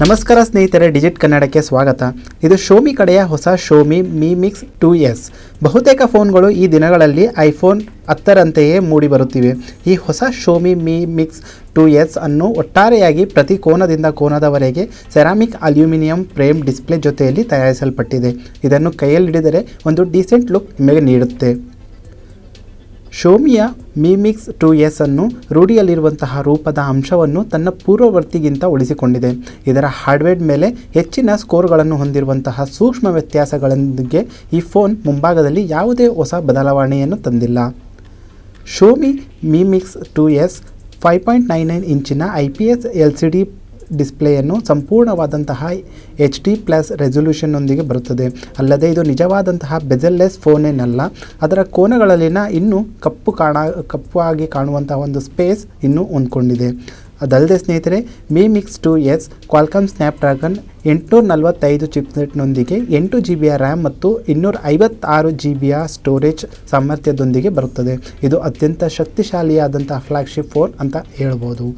ನಮಸ್ಕಾರ ಸ್ನೇಹಿತರೆ ಡಿಜಿಟ್ ಕನ್ನಡಕ್ಕೆ ಸ್ವಾಗತ ಇದು ಶೋಮಿ ಕಡೆಯ ಹೊಸ Xiaomi Mi Mix two S ಬಹುತೇಕ ಫೋನ್ಗಳು ಈ ದಿನಗಳಲ್ಲಿ ಐಫೋನ್ ಹತ್ತರಂತೆಯೇ ಮೂಡಿಬರುತ್ತಿವೆ ಈ ಹೊಸ Xiaomi Mi Mix two S ಅನ್ನು ಒಟ್ಟಾರೆಯಾಗಿ ಪ್ರತಿ ಕೋನದಿಂದ ಕೋನದವರೆಗೆ ಸೆರಾಮಿಕ್ ಅಲ್ಯೂಮಿನಿಯಂ ಫ್ರೇಮ್ ಡಿಸ್ಪ್ಲೇ ಜೊತೆಯಲ್ಲಿ ತಯಾರಿಸಲ್ಪಟ್ಟಿದೆ ಇದನ್ನು ಕೈಯಲ್ಲಿ ಹಿಡಿದರೆ ಒಂದು ಡೀಸೆಂಟ್ ಲುಕ್ ನಿಮಗೆ ನೀಡುತ್ತೆ ಶೋಮಿಯ ಮಿಮಿಕ್ಸ್ ಟು ಎಸ್ ಅನ್ನು ರೂಢಿಯಲ್ಲಿರುವಂತಹ ರೂಪದ ಅಂಶವನ್ನು ತನ್ನ ಪೂರ್ವವರ್ತಿಗಿಂತ ಉಳಿಸಿಕೊಂಡಿದೆ ಇದರ ಹಾರ್ಡ್ವೇರ್ ಮೇಲೆ ಹೆಚ್ಚಿನ ಸ್ಕೋರ್ಗಳನ್ನು ಹೊಂದಿರುವಂತಹ ಸೂಕ್ಷ್ಮ ವ್ಯತ್ಯಾಸಗಳೊಂದಿಗೆ ಈ ಫೋನ್ ಮುಂಭಾಗದಲ್ಲಿ ಯಾವುದೇ ಹೊಸ ಬದಲಾವಣೆಯನ್ನು ತಂದಿಲ್ಲ Xiaomi Mi Mix two S five point nine nine ಇಂಚಿನ I P S L C D ಡಿಸ್ಪ್ಲೇಯನ್ನು ಸಂಪೂರ್ಣವಾದಂತಹ ಎಚ್ ಡಿ ಪ್ಲಸ್ ರೆಸೊಲ್ಯೂಷನ್ನೊಂದಿಗೆ ಬರುತ್ತದೆ ಅಲ್ಲದೆ ಇದು ನಿಜವಾದಂತಹ ಫೋನ್ ಫೋನೇನಲ್ಲ ಅದರ ಕೋನಗಳಲ್ಲಿನ ಇನ್ನೂ ಕಪ್ಪು ಕಾಣ ಕಪ್ಪಾಗಿ ಕಾಣುವಂತಹ ಒಂದು ಸ್ಪೇಸ್ ಇನ್ನೂ ಹೊಂದ್ಕೊಂಡಿದೆ ಅದಲ್ಲದೆ ಸ್ನೇಹಿತರೆ Mi Mix two S Qualcomm Snapdragon ಎಂಟುನೂರ ನಲವತ್ತೈದು ಚಿಪ್ನೆಟ್ನೊಂದಿಗೆ ಎಂಟು ಜಿ ಬಿಯ ರ್ಯಾಮ್ ಮತ್ತು ಇನ್ನೂರ ಐವತ್ತಾರು ಜಿ ಬಿಯ ಸ್ಟೋರೇಜ್ ಸಾಮರ್ಥ್ಯದೊಂದಿಗೆ ಬರುತ್ತದೆ ಇದು ಅತ್ಯಂತ ಶಕ್ತಿಶಾಲಿಯಾದಂತಹ ಫ್ಲ್ಯಾಗ್ಶಿಪ್ ಫೋನ್ ಅಂತ ಹೇಳ್ಬೋದು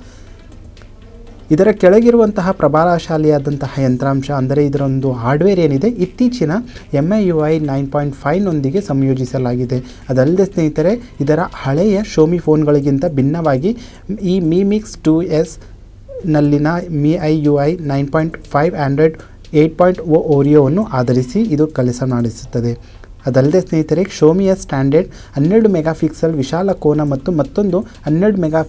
ಇದರ ಕೆಳಗಿರುವಂತಹ ಪ್ರಭಾವಶಾಲಿಯಾದಂತಹ ಯಂತ್ರಾಂಶ ಅಂದರೆ ಇದರೊಂದು ಹಾರ್ಡ್ವೇರ್ ಏನಿದೆ ಇತ್ತೀಚಿನ M I U I nine point ಫೈವ್ನೊಂದಿಗೆ ಸಂಯೋಜಿಸಲಾಗಿದೆ ಅದಲ್ಲದೆ ಸ್ನೇಹಿತರೆ ಇದರ ಹಳೆಯ ಶೋಮಿ ಫೋನ್ಗಳಿಗಿಂತ ಭಿನ್ನವಾಗಿ ಈ ಮಿ ಮಿಕ್ಸ್ ಟು ಎಸ್ ನಲ್ಲಿನ M I U I nine point five hundred eight point O ಓರಿಯೋವನ್ನು ಆಧರಿಸಿ ಇದು ಕೆಲಸ ನಡೆಸುತ್ತದೆ ಅದಲ್ಲದೆ ಸ್ನೇಹಿತರೆ ಶೋಮಿಯ ಸ್ಟ್ಯಾಂಡರ್ಡ್ ಹನ್ನೆರಡು ಮೆಗಾ ವಿಶಾಲ ಕೋನ ಮತ್ತು ಮತ್ತೊಂದು ಹನ್ನೆರಡು ಮೆಗಾ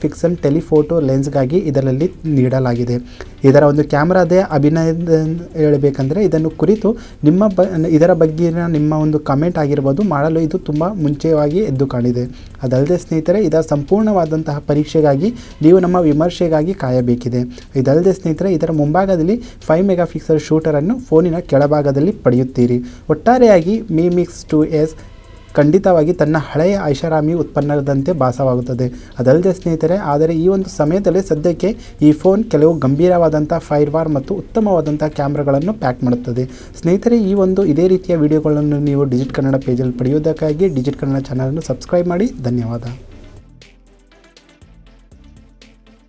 ಟೆಲಿಫೋಟೋ ಲೆನ್ಸ್ಗಾಗಿ ಇದರಲ್ಲಿ ನೀಡಲಾಗಿದೆ ಇದರ ಒಂದು ಕ್ಯಾಮ್ರಾದೇ ಅಭಿನಯದ ಹೇಳಬೇಕಂದ್ರೆ ಇದನ್ನು ಕುರಿತು ನಿಮ್ಮ ಬ ಇದರ ಬಗ್ಗೆ ನಿಮ್ಮ ಒಂದು ಕಮೆಂಟ್ ಆಗಿರ್ಬೋದು ಮಾಡಲು ಇದು ತುಂಬ ಮುಂಚೆಯಾಗಿ ಎದ್ದು ಕಾಣಿದೆ ಅದಲ್ಲದೆ ಸ್ನೇಹಿತರೆ ಇದರ ಸಂಪೂರ್ಣವಾದಂತಹ ಪರೀಕ್ಷೆಗಾಗಿ ನೀವು ನಮ್ಮ ವಿಮರ್ಶೆಗಾಗಿ ಕಾಯಬೇಕಿದೆ ಇದಲ್ಲದೆ ಸ್ನೇಹಿತರೆ ಇದರ ಮುಂಭಾಗದಲ್ಲಿ ಫೈವ್ ಮೆಗಾ ಪಿಕ್ಸೆಲ್ ಶೂಟರನ್ನು ಫೋನಿನ ಕೆಳಭಾಗದಲ್ಲಿ ಪಡೆಯುತ್ತೀರಿ ಒಟ್ಟಾರೆಯಾಗಿ ಮಿ ಮಿಕ್ಸ್ ಟು ಎಸ್ ಖಂಡಿತವಾಗಿ ತನ್ನ ಹಳೆಯ ಐಷಾರಾಮಿ ಉತ್ಪನ್ನದಂತೆ ಭಾಸವಾಗುತ್ತದೆ ಅದಲ್ಲದೆ ಸ್ನೇಹಿತರೆ ಆದರೆ ಈ ಒಂದು ಸಮಯದಲ್ಲಿ ಸದ್ಯಕ್ಕೆ ಈ ಫೋನ್ ಕೆಲವು ಗಂಭೀರವಾದಂಥ ಫೈರ್ವಾರ್ ಮತ್ತು ಉತ್ತಮವಾದಂಥ ಕ್ಯಾಮ್ರಾಗಳನ್ನು ಪ್ಯಾಕ್ ಮಾಡುತ್ತದೆ ಸ್ನೇಹಿತರೆ ಈ ಒಂದು ಇದೇ ರೀತಿಯ ವಿಡಿಯೋಗಳನ್ನು ನೀವು ಡಿಜಿಟ್ ಕನ್ನಡ ಪೇಜಲ್ಲಿ ಪಡೆಯುವುದಕ್ಕಾಗಿ ಡಿಜಿಟ್ ಕನ್ನಡ ಚಾನಲನ್ನು ಸಬ್ಸ್ಕ್ರೈಬ್ ಮಾಡಿ ಧನ್ಯವಾದ